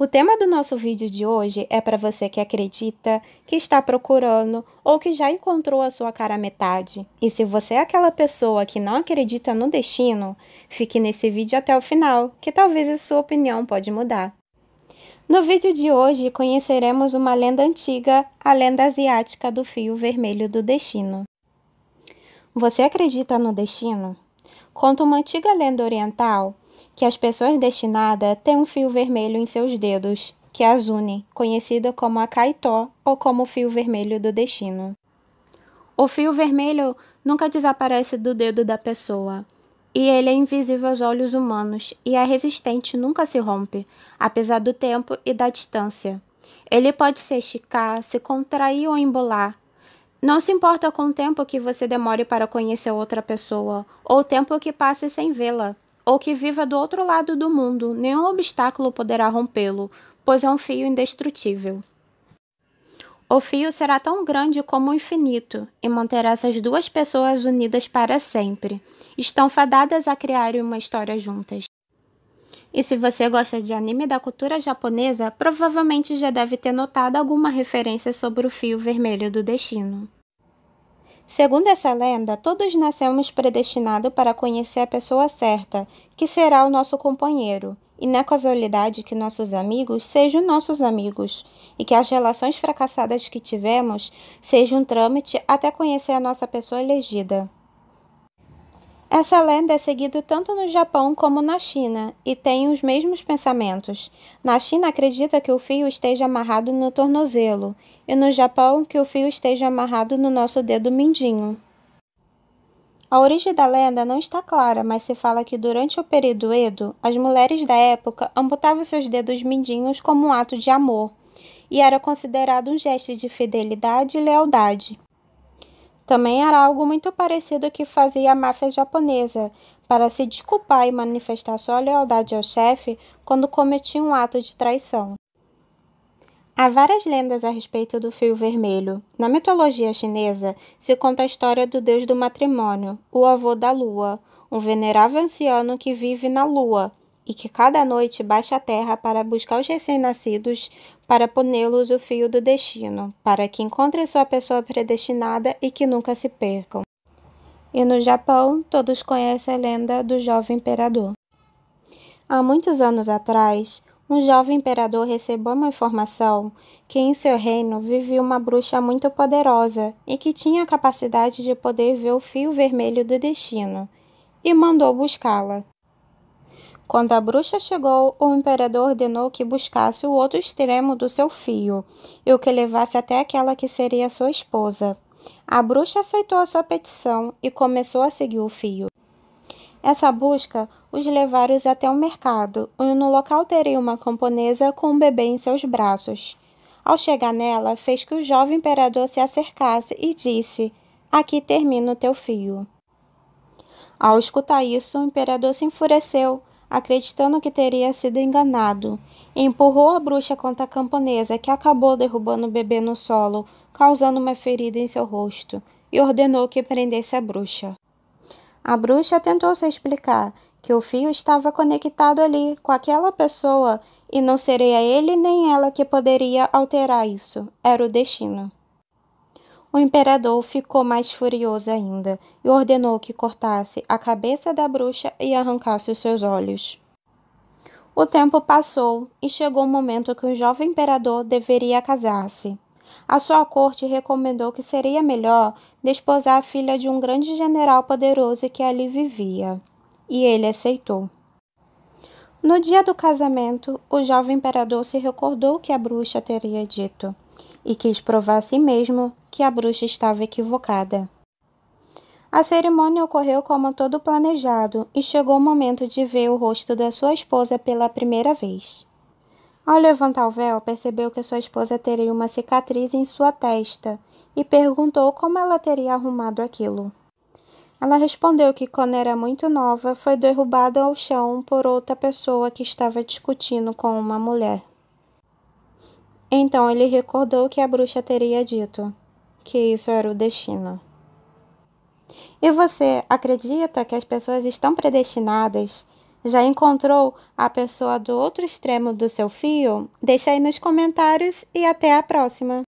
O tema do nosso vídeo de hoje é para você que acredita, que está procurando ou que já encontrou a sua cara metade. E se você é aquela pessoa que não acredita no destino, fique nesse vídeo até o final, que talvez a sua opinião pode mudar. No vídeo de hoje conheceremos uma lenda antiga, a lenda asiática do fio vermelho do destino. Você acredita no destino? Conta uma antiga lenda oriental que as pessoas destinadas têm um fio vermelho em seus dedos, que as une, conhecida como a Kaitó ou como o fio vermelho do destino. O fio vermelho nunca desaparece do dedo da pessoa. E ele é invisível aos olhos humanos e é resistente, nunca se rompe, apesar do tempo e da distância. Ele pode se esticar, se contrair ou embolar. Não se importa com o tempo que você demore para conhecer outra pessoa ou o tempo que passe sem vê-la ou que viva do outro lado do mundo, nenhum obstáculo poderá rompê-lo, pois é um fio indestrutível. O fio será tão grande como o infinito e manterá essas duas pessoas unidas para sempre. Estão fadadas a criar uma história juntas. E se você gosta de anime da cultura japonesa, provavelmente já deve ter notado alguma referência sobre o fio vermelho do destino. Segundo essa lenda, todos nascemos predestinados para conhecer a pessoa certa, que será o nosso companheiro, e na é casualidade que nossos amigos sejam nossos amigos, e que as relações fracassadas que tivemos sejam um trâmite até conhecer a nossa pessoa elegida. Essa lenda é seguida tanto no Japão como na China e tem os mesmos pensamentos. Na China acredita que o fio esteja amarrado no tornozelo e no Japão que o fio esteja amarrado no nosso dedo mindinho. A origem da lenda não está clara, mas se fala que durante o período Edo, as mulheres da época amputavam seus dedos mindinhos como um ato de amor e era considerado um gesto de fidelidade e lealdade. Também era algo muito parecido que fazia a máfia japonesa, para se desculpar e manifestar sua lealdade ao chefe quando cometia um ato de traição. Há várias lendas a respeito do fio vermelho. Na mitologia chinesa, se conta a história do deus do matrimônio, o avô da lua, um venerável anciano que vive na lua, e que cada noite baixe a terra para buscar os recém-nascidos, para punê-los o fio do destino, para que encontrem sua pessoa predestinada e que nunca se percam. E no Japão, todos conhecem a lenda do jovem imperador. Há muitos anos atrás, um jovem imperador recebeu uma informação que em seu reino vivia uma bruxa muito poderosa e que tinha a capacidade de poder ver o fio vermelho do destino, e mandou buscá-la. Quando a bruxa chegou, o imperador ordenou que buscasse o outro extremo do seu fio e o que levasse até aquela que seria sua esposa. A bruxa aceitou a sua petição e começou a seguir o fio. Essa busca os levaram até um mercado, onde no local teria uma camponesa com um bebê em seus braços. Ao chegar nela, fez que o jovem imperador se acercasse e disse: Aqui termina o teu fio. Ao escutar isso, o imperador se enfureceu acreditando que teria sido enganado. Empurrou a bruxa contra a camponesa, que acabou derrubando o bebê no solo, causando uma ferida em seu rosto, e ordenou que prendesse a bruxa. A bruxa tentou se explicar que o fio estava conectado ali com aquela pessoa e não seria ele nem ela que poderia alterar isso, era o destino. O imperador ficou mais furioso ainda e ordenou que cortasse a cabeça da bruxa e arrancasse os seus olhos. O tempo passou e chegou o momento que o jovem imperador deveria casar-se. A sua corte recomendou que seria melhor desposar a filha de um grande general poderoso que ali vivia, e ele aceitou. No dia do casamento, o jovem imperador se recordou que a bruxa teria dito e quis provar a si mesmo que a bruxa estava equivocada. A cerimônia ocorreu como todo planejado e chegou o momento de ver o rosto da sua esposa pela primeira vez. Ao levantar o véu, percebeu que sua esposa teria uma cicatriz em sua testa e perguntou como ela teria arrumado aquilo. Ela respondeu que, quando era muito nova, foi derrubada ao chão por outra pessoa que estava discutindo com uma mulher. Então ele recordou que a bruxa teria dito que isso era o destino. E você acredita que as pessoas estão predestinadas? Já encontrou a pessoa do outro extremo do seu fio? Deixa aí nos comentários e até a próxima!